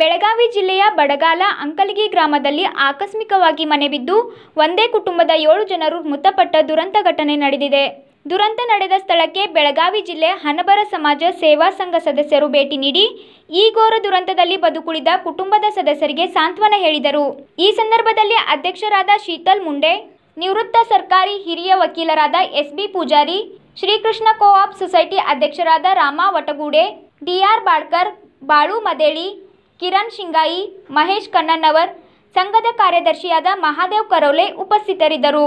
ಬೆಳಗಾವಿ ಜಿಲ್ಲೆಯ ಬಡಗಾಲ ಅಂಕಲಗಿ ಗ್ರಾಮದಲ್ಲಿ ಆಕಸ್ಮಿಕವಾಗಿ ಮನೆ ಬಿದ್ದು ಒಂದೇ ಕುಟುಂಬದ ಏಳು ಜನರು ಮೃತಪಟ್ಟ ದುರಂತ ಘಟನೆ ನಡೆದಿದೆ ದುರಂತ ನಡೆದ ಸ್ಥಳಕ್ಕೆ ಬೆಳಗಾವಿ ಜಿಲ್ಲೆ ಹನಬರ ಸಮಾಜ ಸೇವಾ ಸಂಘ ಸದಸ್ಯರು ಭೇಟಿ ನೀಡಿ ಈ ಘೋರ ದುರಂತದಲ್ಲಿ ಬದುಕುಳಿದ ಕುಟುಂಬದ ಸದಸ್ಯರಿಗೆ ಸಾಂತ್ವನ ಹೇಳಿದರು ಈ ಸಂದರ್ಭದಲ್ಲಿ ಅಧ್ಯಕ್ಷರಾದ ಶೀತಲ್ ಮುಂಡೆ ನಿವೃತ್ತ ಸರ್ಕಾರಿ ಹಿರಿಯ ವಕೀಲರಾದ S B Pujari Srikrishna co-op society ಅಧ್ಯಕ್ಷರಾದ ರಾಮ ವಟಗೂಡೆ ಡಿಆರ್ ಬಾಳ್ಕರ್ ಬಾಳು ಮದೇಳಿ ಕಿರಣ್ ಶಿಂಗಾಯಿ ಮಹೇಶ್ ಕಣ್ಣನವರ್ ಸಂಘದ ಕಾರ್ಯದರ್ಶಿಯಾದ ಮಹಾದೇವ್ ಕರೋಲೆ ಉಪಸ್ಥಿತರಿದ್ದರು